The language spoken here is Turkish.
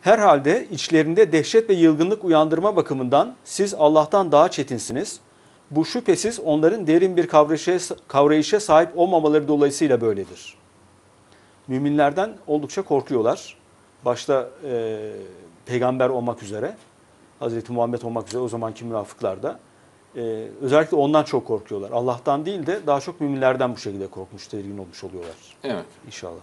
Herhalde içlerinde dehşet ve yılgınlık uyandırma bakımından siz Allah'tan daha çetinsiniz. Bu şüphesiz onların derin bir kavrayışa, kavrayışa sahip olmamaları dolayısıyla böyledir. Müminlerden oldukça korkuyorlar. Başta e, peygamber olmak üzere, Hazreti Muhammed olmak üzere o zamanki münafıklar da. E, özellikle ondan çok korkuyorlar. Allah'tan değil de daha çok müminlerden bu şekilde korkmuş, tedirgin olmuş oluyorlar. Evet. İnşallah.